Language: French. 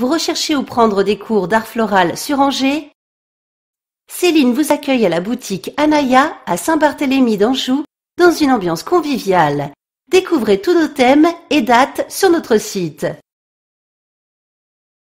Vous recherchez ou prendre des cours d'art floral sur Angers Céline vous accueille à la boutique Anaya à Saint-Barthélemy d'Anjou dans une ambiance conviviale. Découvrez tous nos thèmes et dates sur notre site.